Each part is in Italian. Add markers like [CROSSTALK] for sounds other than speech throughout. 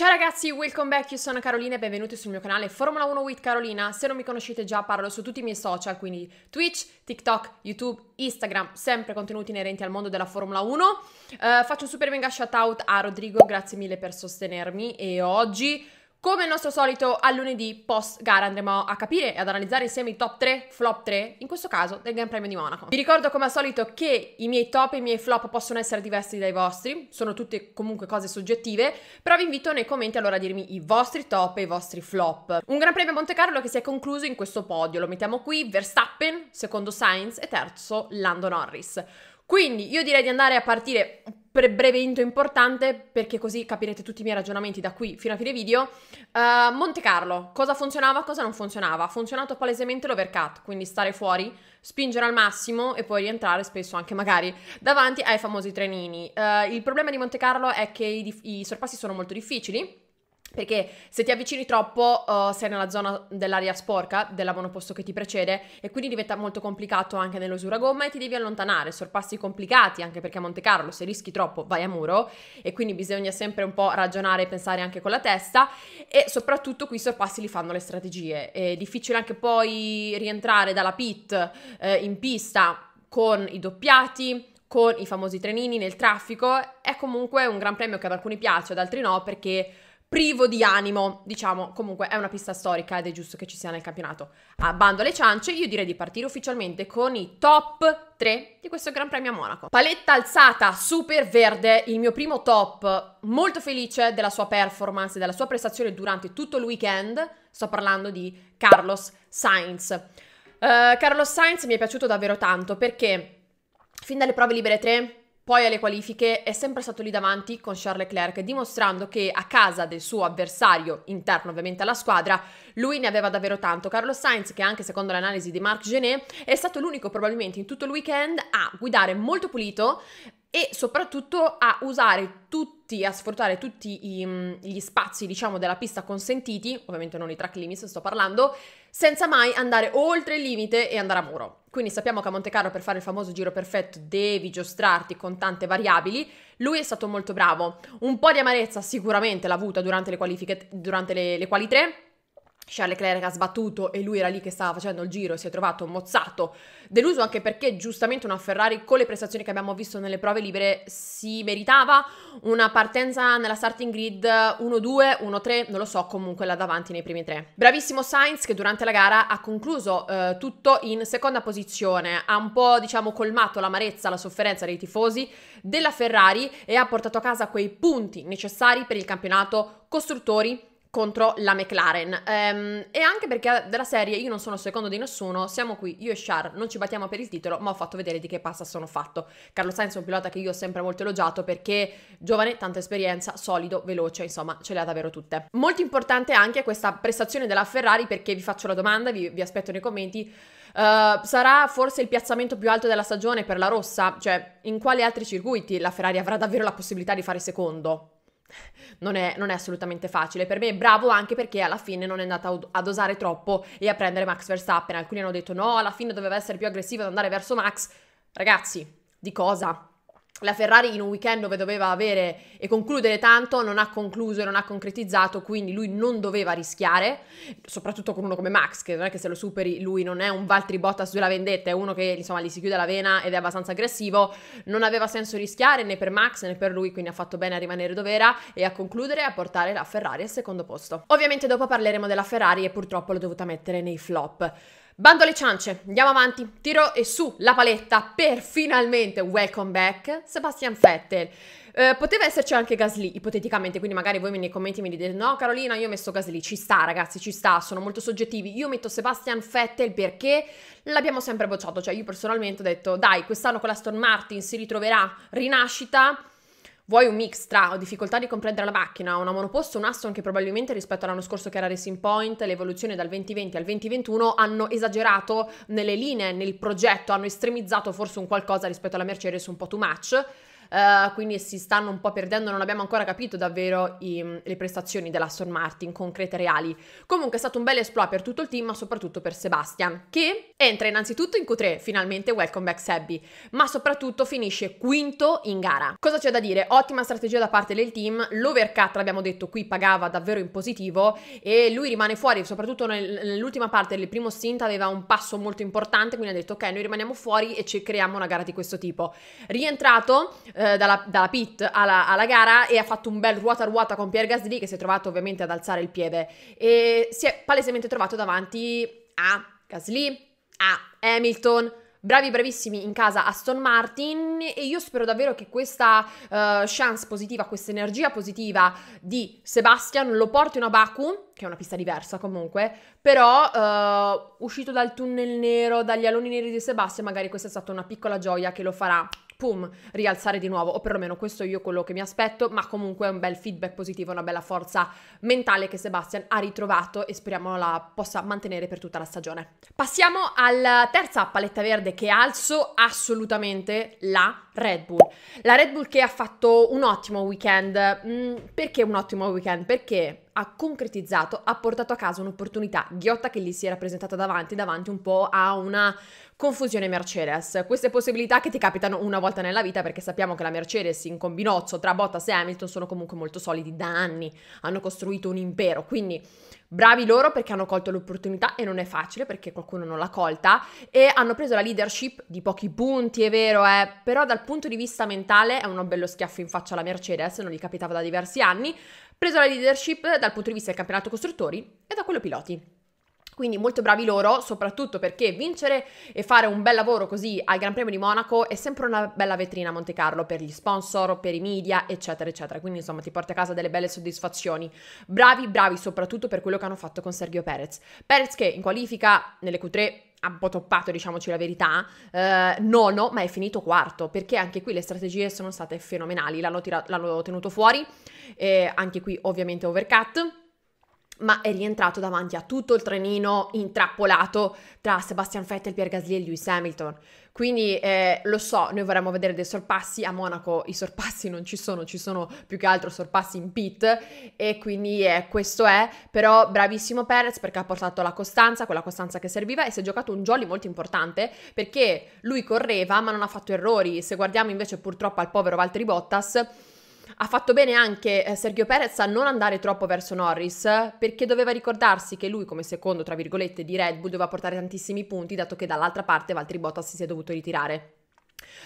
Ciao ragazzi, welcome back, io sono Carolina e benvenuti sul mio canale Formula 1 with Carolina. Se non mi conoscete già parlo su tutti i miei social, quindi Twitch, TikTok, YouTube, Instagram, sempre contenuti inerenti al mondo della Formula 1. Uh, eh, faccio un super mega shout out a Rodrigo, grazie mille per sostenermi e oggi come il nostro solito, a lunedì post gara andremo a capire e ad analizzare insieme i top 3, flop 3, in questo caso del Gran Premio di Monaco. Vi ricordo come al solito che i miei top e i miei flop possono essere diversi dai vostri, sono tutte comunque cose soggettive, però vi invito nei commenti allora a dirmi i vostri top e i vostri flop. Un Gran Premio a Monte Carlo che si è concluso in questo podio, lo mettiamo qui, Verstappen, secondo Sainz e terzo Lando Norris. Quindi io direi di andare a partire un bre- breve intro importante perché così capirete tutti i miei ragionamenti da qui fino a fine video. Uh, Monte Carlo, cosa funzionava, cosa non funzionava? Ha funzionato palesemente l'overcut, quindi stare fuori, spingere al massimo e poi rientrare spesso anche magari davanti ai famosi trenini. Uh, il problema di Monte Carlo è che i, dif- i sorpassi sono molto difficili perché se ti avvicini troppo uh, sei nella zona dell'aria sporca, della monoposto che ti precede, e quindi diventa molto complicato anche nell'usura gomma e ti devi allontanare, sorpassi complicati, anche perché a Monte Carlo se rischi troppo vai a muro, e quindi bisogna sempre un po' ragionare e pensare anche con la testa, e soprattutto qui i sorpassi li fanno le strategie. È difficile anche poi rientrare dalla pit eh, in pista con i doppiati, con i famosi trenini nel traffico, è comunque un gran premio che ad alcuni piace, ad altri no, perché privo di animo, diciamo, comunque è una pista storica ed è giusto che ci sia nel campionato. A bando alle ciance, io direi di partire ufficialmente con i top 3 di questo Gran Premio a Monaco. Paletta alzata, super verde, il mio primo top, molto felice della sua performance, e della sua prestazione durante tutto il weekend, sto parlando di Carlos Sainz. Uh, Carlos Sainz mi è piaciuto davvero tanto perché fin dalle prove libere 3 poi alle qualifiche è sempre stato lì davanti con Charles Leclerc, dimostrando che a casa del suo avversario, interno ovviamente alla squadra, lui ne aveva davvero tanto. Carlo Sainz, che anche secondo l'analisi di Marc Genet, è stato l'unico probabilmente in tutto il weekend a guidare molto pulito e soprattutto a usare tutti, a sfruttare tutti mm, gli spazi, diciamo, della pista consentiti, ovviamente non i track limits, sto parlando, senza mai andare oltre il limite e andare a muro. Quindi sappiamo che a Monte Carlo per fare il famoso giro perfetto devi giostrarti con tante variabili. Lui è stato molto bravo. Un po' di amarezza sicuramente l'ha avuta durante le qualifiche, durante le, le quali 3, Charles Leclerc ha sbattuto e lui era lì che stava facendo il giro e si è trovato mozzato, deluso anche perché giustamente una Ferrari con le prestazioni che abbiamo visto nelle prove libere si meritava una partenza nella starting grid 1-2, 1-3, non lo so, comunque là davanti nei primi tre. Bravissimo Sainz che durante la gara ha concluso eh, tutto in seconda posizione, ha un po' diciamo colmato l'amarezza, la sofferenza dei tifosi della Ferrari e ha portato a casa quei punti necessari per il campionato costruttori contro la McLaren. Um, e anche perché della serie io non sono secondo di nessuno, siamo qui, io e Char non ci battiamo per il titolo, ma ho fatto vedere di che passa sono fatto. Carlo Sainz è un pilota che io ho sempre molto elogiato perché giovane, tanta esperienza, solido, veloce, insomma ce le ha davvero tutte. Molto importante anche questa prestazione della Ferrari perché vi faccio la domanda, vi, vi aspetto nei commenti. Uh, sarà forse il piazzamento più alto della stagione per la rossa? Cioè, in quali altri circuiti la Ferrari avrà davvero la possibilità di fare secondo? non è, non è, assolutamente facile. Per me è bravo anche perché alla fine non è andato ad osare troppo e a prendere Max Verstappen. Alcuni hanno detto no, alla fine doveva essere più aggressivo ad andare verso Max. Ragazzi, di cosa? la Ferrari in un weekend dove doveva avere e concludere tanto non ha concluso e non ha concretizzato, quindi lui non doveva rischiare, soprattutto con uno come Max, che non è che se lo superi lui non è un Valtteri Bottas della vendetta, è uno che insomma gli si chiude la vena ed è abbastanza aggressivo, non aveva senso rischiare né per Max né per lui, quindi ha fatto bene a rimanere dove era e a concludere e a portare la Ferrari al secondo posto. Ovviamente dopo parleremo della Ferrari e purtroppo l'ho dovuta mettere nei flop. Bando alle ciance, andiamo avanti, tiro e su la paletta per finalmente welcome back Sebastian Vettel. Eh, poteva esserci anche Gasly, ipoteticamente, quindi magari voi nei commenti mi dite no Carolina io ho messo Gasly, ci sta ragazzi, ci sta, sono molto soggettivi. Io metto Sebastian Vettel perché l'abbiamo sempre bocciato, cioè io personalmente ho detto dai quest'anno con la Storm Martin si ritroverà rinascita vuoi un mix tra difficoltà di comprendere la macchina, una monoposto, un Aston che probabilmente rispetto all'anno scorso che era Racing Point, l'evoluzione dal 2020 al 2021 hanno esagerato nelle linee, nel progetto, hanno estremizzato forse un qualcosa rispetto alla Mercedes un po' too much uh, quindi si stanno un po' perdendo, non abbiamo ancora capito davvero i, le prestazioni della dell'Aston Martin concrete e reali. Comunque è stato un bel esploit per tutto il team, ma soprattutto per Sebastian, che entra innanzitutto in Q3, finalmente welcome back Sebby, ma soprattutto finisce quinto in gara. Cosa c'è da dire? Ottima strategia da parte del team, l'overcut l'abbiamo detto qui pagava davvero in positivo e lui rimane fuori, soprattutto nel, nell'ultima parte del primo stint aveva un passo molto importante, quindi ha detto ok, noi rimaniamo fuori e ci creiamo una gara di questo tipo. Rientrato, eh, dalla, dalla, pit alla, alla, gara e ha fatto un bel ruota ruota con Pierre Gasly che si è trovato ovviamente ad alzare il piede e si è palesemente trovato davanti a Gasly, a Hamilton, bravi bravissimi in casa Aston Martin e io spero davvero che questa uh, chance positiva, questa energia positiva di Sebastian lo portino a Baku, che è una pista diversa comunque, però uh, uscito dal tunnel nero, dagli aloni neri di Sebastian, magari questa è stata una piccola gioia che lo farà pum, rialzare di nuovo, o perlomeno questo è io quello che mi aspetto, ma comunque è un bel feedback positivo, una bella forza mentale che Sebastian ha ritrovato e speriamo la possa mantenere per tutta la stagione. Passiamo alla terza paletta verde che alzo assolutamente la Red Bull. La Red Bull che ha fatto un ottimo weekend. Mm, perché un ottimo weekend? Perché ha concretizzato, ha portato a casa un'opportunità ghiotta che gli si era presentata davanti, davanti un po' a una confusione Mercedes. Queste possibilità che ti capitano una volta nella vita perché sappiamo che la Mercedes in combinozzo tra Bottas e Hamilton sono comunque molto solidi da anni, hanno costruito un impero, quindi Bravi loro perché hanno colto l'opportunità e non è facile perché qualcuno non l'ha colta e hanno preso la leadership di pochi punti, è vero, eh, però dal punto di vista mentale è uno bello schiaffo in faccia alla Mercedes, non gli capitava da diversi anni, preso la leadership dal punto di vista del campionato costruttori e da quello piloti. Quindi molto bravi loro, soprattutto perché vincere e fare un bel lavoro così al Gran Premio di Monaco è sempre una bella vetrina a Monte Carlo per gli sponsor, per i media, eccetera, eccetera. Quindi insomma ti porta a casa delle belle soddisfazioni. Bravi, bravi soprattutto per quello che hanno fatto con Sergio Perez. Perez che in qualifica nelle Q3 ha un po' toppato, diciamoci la verità, eh, nono, ma è finito quarto, perché anche qui le strategie sono state fenomenali, l'hanno, tirato, l'hanno tenuto fuori, eh, anche qui ovviamente overcut, ma è rientrato davanti a tutto il trenino intrappolato tra Sebastian Vettel, Pierre Gasly e Lewis Hamilton. Quindi eh, lo so, noi vorremmo vedere dei sorpassi, a Monaco i sorpassi non ci sono, ci sono più che altro sorpassi in pit e quindi eh, questo è, però bravissimo Perez perché ha portato la costanza, quella costanza che serviva e si è giocato un jolly molto importante perché lui correva ma non ha fatto errori, se guardiamo invece purtroppo al povero Valtteri Bottas ha fatto bene anche eh, Sergio Perez a non andare troppo verso Norris perché doveva ricordarsi che lui come secondo, tra virgolette, di Red Bull doveva portare tantissimi punti dato che dall'altra parte Valtteri Bottas si è dovuto ritirare.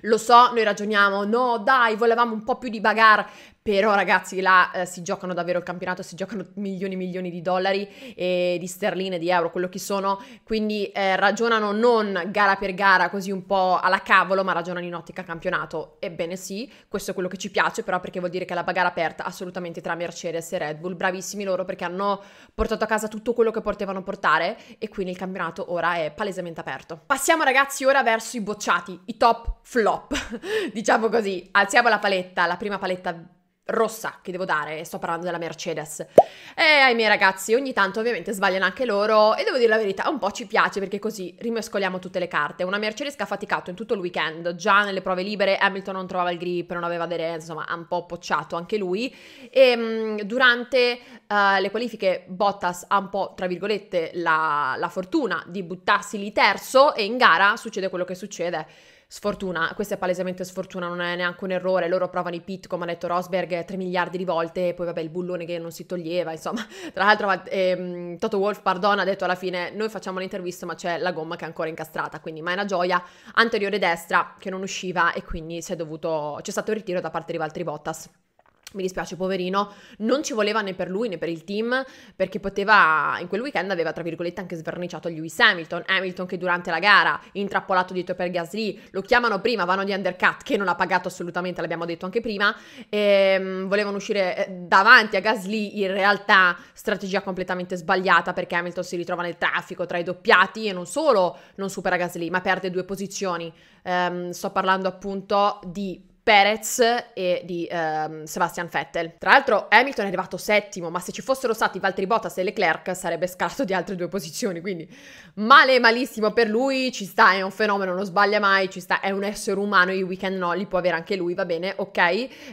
Lo so, noi ragioniamo, no dai, volevamo un po' più di bagarre, però ragazzi là eh, si giocano davvero il campionato, si giocano milioni e milioni di dollari e di sterline, di euro, quello che sono, quindi eh, ragionano non gara per gara così un po' alla cavolo, ma ragionano in ottica campionato. Ebbene sì, questo è quello che ci piace, però perché vuol dire che la gara aperta assolutamente tra Mercedes e Red Bull, bravissimi loro perché hanno portato a casa tutto quello che potevano portare e quindi il campionato ora è palesemente aperto. Passiamo ragazzi ora verso i bocciati, i top flop, [LAUGHS] diciamo così, alziamo la paletta, la prima paletta rossa che devo dare, sto parlando della Mercedes. E ai miei ragazzi ogni tanto ovviamente sbagliano anche loro e devo dire la verità, un po' ci piace perché così rimescoliamo tutte le carte. Una Mercedes che ha faticato in tutto il weekend, già nelle prove libere Hamilton non trovava il grip, non aveva aderenza, insomma ha un po' pocciato anche lui e ehm, mh, durante uh, le qualifiche Bottas ha un po' tra virgolette la, la fortuna di buttarsi lì terzo e in gara succede quello che succede sfortuna, questa è palesemente sfortuna, non è neanche un errore, loro provano i pit come ha detto Rosberg 3 miliardi di volte e poi vabbè il bullone che non si toglieva, insomma, [LAUGHS] tra l'altro ehm, Toto Wolf, pardon, ha detto alla fine noi facciamo l'intervista ma c'è la gomma che è ancora incastrata, quindi ma è una gioia anteriore destra che non usciva e quindi c'è dovuto, c'è stato il ritiro da parte di Valtteri Bottas mi dispiace, poverino, non ci voleva né per lui né per il team, perché poteva, in quel weekend aveva tra virgolette anche sverniciato Lewis Hamilton, Hamilton che durante la gara, intrappolato dietro per Gasly, lo chiamano prima, vanno di undercut, che non ha pagato assolutamente, l'abbiamo detto anche prima, e, ehm, volevano uscire eh, davanti a Gasly, in realtà strategia completamente sbagliata, perché Hamilton si ritrova nel traffico tra i doppiati e non solo non supera Gasly, ma perde due posizioni, ehm, sto parlando appunto di Perez e di um, Sebastian Vettel. Tra l'altro Hamilton è arrivato settimo, ma se ci fossero stati Valtteri Bottas e Leclerc sarebbe scalato di altre due posizioni, quindi male malissimo per lui, ci sta, è un fenomeno, non sbaglia mai, ci sta, è un essere umano, i weekend no, li può avere anche lui, va bene, ok,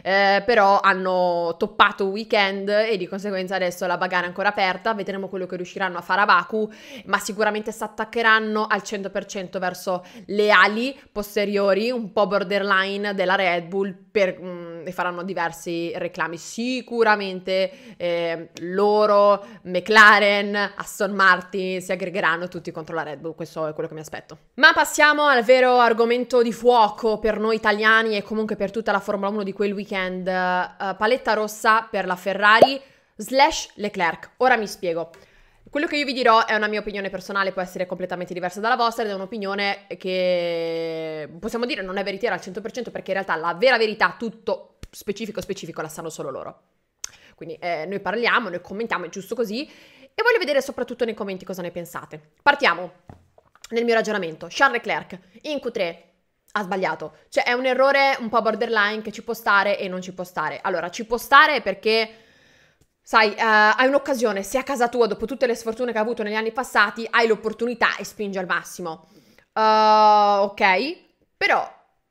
eh, però hanno toppato weekend e di conseguenza adesso la bagana è ancora aperta, vedremo quello che riusciranno a fare a Baku, ma sicuramente si attaccheranno al 100% verso le ali posteriori, un po' borderline della Red, Bull per, mh, mm, ne faranno diversi reclami sicuramente eh, loro, McLaren, Aston Martin si aggregheranno tutti contro la Red Bull, questo è quello che mi aspetto. Ma passiamo al vero argomento di fuoco per noi italiani e comunque per tutta la Formula 1 di quel weekend, uh, paletta rossa per la Ferrari slash Leclerc. Ora mi spiego. Quello che io vi dirò è una mia opinione personale, può essere completamente diversa dalla vostra ed è un'opinione che possiamo dire non è veritiera al 100% perché in realtà la vera verità, tutto specifico specifico, la sanno solo loro. Quindi eh, noi parliamo, noi commentiamo, è giusto così e voglio vedere soprattutto nei commenti cosa ne pensate. Partiamo nel mio ragionamento. Charles Leclerc in Q3 ha sbagliato, cioè è un errore un po' borderline che ci può stare e non ci può stare. Allora, ci può stare perché Sai, uh, hai un'occasione, sei a casa tua dopo tutte le sfortune che hai avuto negli anni passati, hai l'opportunità e spingi al massimo. Uh, ok, però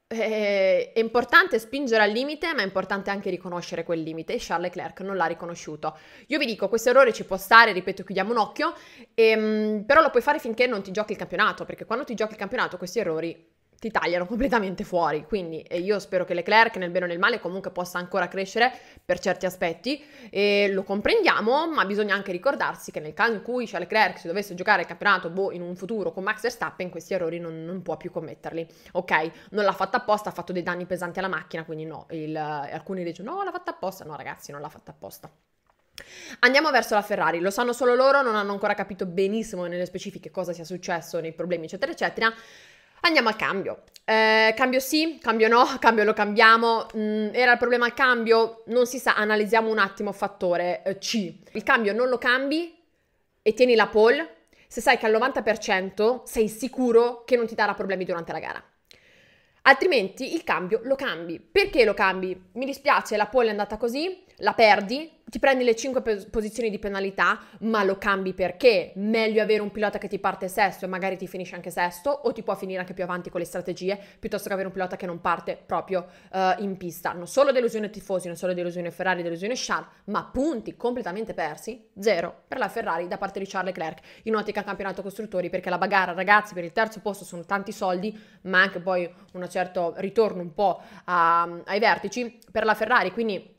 eh, è importante spingere al limite, ma è importante anche riconoscere quel limite e Charles Leclerc non l'ha riconosciuto. Io vi dico, questo errore ci può stare, ripeto, chiudiamo un occhio, e, ehm, però lo puoi fare finché non ti giochi il campionato, perché quando ti giochi il campionato questi errori ti tagliano completamente fuori. Quindi io spero che Leclerc, nel bene o nel male, comunque possa ancora crescere per certi aspetti e lo comprendiamo, ma bisogna anche ricordarsi che nel caso in cui Charles Leclerc si dovesse giocare il campionato boh, in un futuro con Max Verstappen, questi errori non, non può più commetterli. Ok, non l'ha fatta apposta, ha fatto dei danni pesanti alla macchina, quindi no. Il, eh, alcuni dicono no, l'ha fatta apposta. No, ragazzi, non l'ha fatta apposta. Andiamo verso la Ferrari, lo sanno solo loro, non hanno ancora capito benissimo nelle specifiche cosa sia successo nei problemi eccetera eccetera, Andiamo al cambio. Eh, cambio sì, cambio no, [LAUGHS] cambio lo cambiamo. Mm, era il problema il cambio? Non si sa, analizziamo un attimo fattore eh, C. Il cambio non lo cambi e tieni la pole se sai che al 90% sei sicuro che non ti darà problemi durante la gara. Altrimenti il cambio lo cambi. Perché lo cambi? Mi dispiace, la pole è andata così, la perdi, ti prendi le 5 posizioni di penalità, ma lo cambi perché? Meglio avere un pilota che ti parte sesto e magari ti finisce anche sesto, o ti può finire anche più avanti con le strategie, piuttosto che avere un pilota che non parte proprio uh, in pista. Non solo delusione tifosi, non solo delusione Ferrari, delusione Charles, ma punti completamente persi, zero per la Ferrari da parte di Charles Leclerc in ottica campionato costruttori, perché la bagarra, ragazzi, per il terzo posto sono tanti soldi, ma anche poi un certo ritorno un po' a, ai vertici per la Ferrari, quindi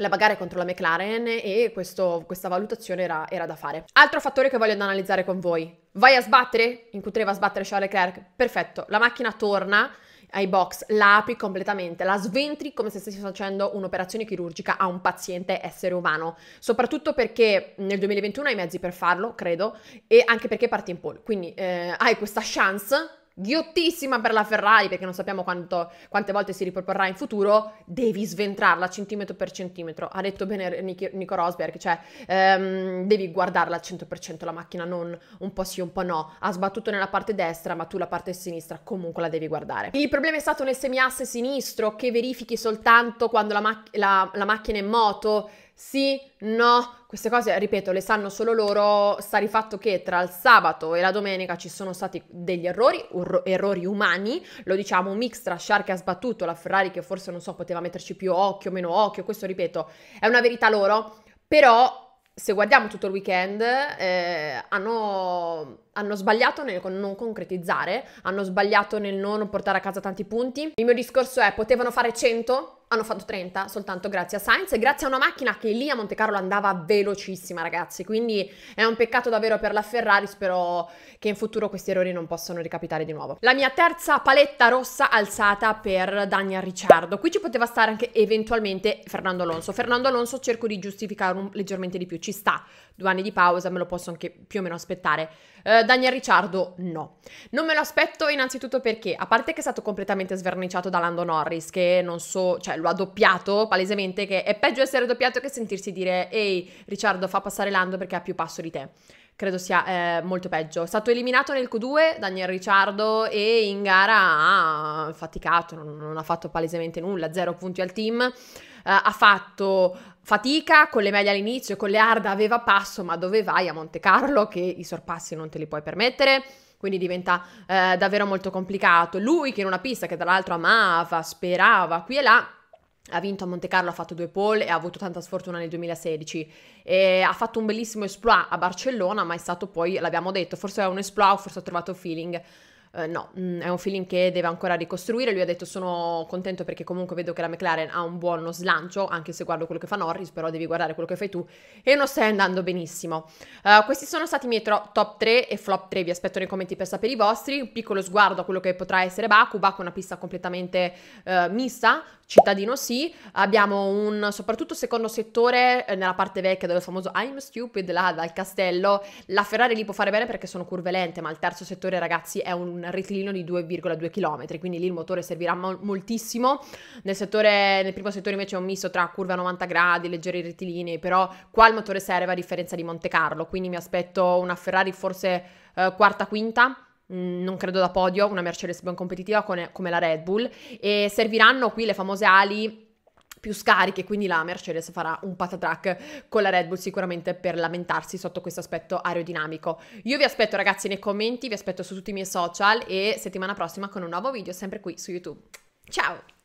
la bagarre contro la McLaren e questo, questa valutazione era, era, da fare. Altro fattore che voglio analizzare con voi. Vai a sbattere? In cui 3 va a sbattere Charles Leclerc? Perfetto, la macchina torna ai box, la apri completamente, la sventri come se stessi facendo un'operazione chirurgica a un paziente essere umano, soprattutto perché nel 2021 hai i mezzi per farlo, credo, e anche perché parti in pole, quindi eh, hai questa chance ghiottissima per la Ferrari, perché non sappiamo quanto, quante volte si riproporrà in futuro, devi sventrarla centimetro per centimetro. Ha detto bene Nico Rosberg, cioè ehm, devi guardarla al 100% la macchina, non un po' sì, un po' no. Ha sbattuto nella parte destra, ma tu la parte sinistra comunque la devi guardare. Il problema è stato nel semiasse sinistro, che verifichi soltanto quando la, ma- la, la macchina è in moto, sì, no, queste cose, ripeto, le sanno solo loro, sta di fatto che tra il sabato e la domenica ci sono stati degli errori, urro- errori umani, lo diciamo, un mix tra Shark che ha sbattuto, la Ferrari che forse, non so, poteva metterci più occhio, meno occhio, questo, ripeto, è una verità loro, però se guardiamo tutto il weekend, eh, hanno, hanno, sbagliato nel non concretizzare, hanno sbagliato nel non portare a casa tanti punti. Il mio discorso è, potevano fare 100, hanno fatto 30 soltanto grazie a Sainz e grazie a una macchina che lì a Monte Carlo andava velocissima, ragazzi. Quindi è un peccato davvero per la Ferrari, spero che in futuro questi errori non possano ricapitare di nuovo. La mia terza paletta rossa alzata per Daniel Ricciardo. Qui ci poteva stare anche eventualmente Fernando Alonso. Fernando Alonso cerco di giustificare un, leggermente di più, ci sta. Due anni di pausa, me lo posso anche più o meno aspettare. Eh, Daniel Ricciardo no. Non me lo aspetto innanzitutto perché, a parte che è stato completamente sverniciato da Lando Norris, che non so, cioè lo ha doppiato palesemente, che è peggio essere doppiato che sentirsi dire ehi Ricciardo fa passare Lando perché ha più passo di te. Credo sia eh, molto peggio. È stato eliminato nel Q2 Daniel Ricciardo e in gara ha faticato, non, non ha fatto palesemente nulla, zero punti al team. Eh, ha fatto fatica con le medie all'inizio, con le hard aveva passo, ma dove vai a Monte Carlo che i sorpassi non te li puoi permettere? quindi diventa eh, davvero molto complicato. Lui che in una pista che tra l'altro amava, sperava qui e là, ha vinto a Monte Carlo, ha fatto due pole e ha avuto tanta sfortuna nel 2016. E ha fatto un bellissimo esploit a Barcellona, ma è stato poi, l'abbiamo detto, forse è un esploit, forse ha trovato feeling. Uh, no, mm, è un feeling che deve ancora ricostruire. Lui ha detto: Sono contento perché comunque vedo che la McLaren ha un buono slancio, anche se guardo quello che fa Norris, però devi guardare quello che fai tu e non stai andando benissimo. Uh, questi sono stati i miei top 3 e flop 3. Vi aspetto nei commenti per sapere i vostri. Un piccolo sguardo a quello che potrà essere Baku. Baku è una pista completamente uh, mista, cittadino sì, abbiamo un soprattutto secondo settore eh, nella parte vecchia dove il famoso I'm stupid là dal castello, la Ferrari lì può fare bene perché sono curve lente, ma il terzo settore ragazzi è un reclino di 2,2 km, quindi lì il motore servirà mol- moltissimo. Nel settore nel primo settore invece è un misto tra curve a 90 gradi, leggeri rettilinei, però qua il motore serve a differenza di Monte Carlo, quindi mi aspetto una Ferrari forse eh, quarta quinta Mm, non credo da podio, una Mercedes ben competitiva come la Red Bull e serviranno qui le famose ali più scariche, quindi la Mercedes farà un patatrack con la Red Bull sicuramente per lamentarsi sotto questo aspetto aerodinamico. Io vi aspetto ragazzi nei commenti, vi aspetto su tutti i miei social e settimana prossima con un nuovo video sempre qui su YouTube. Ciao!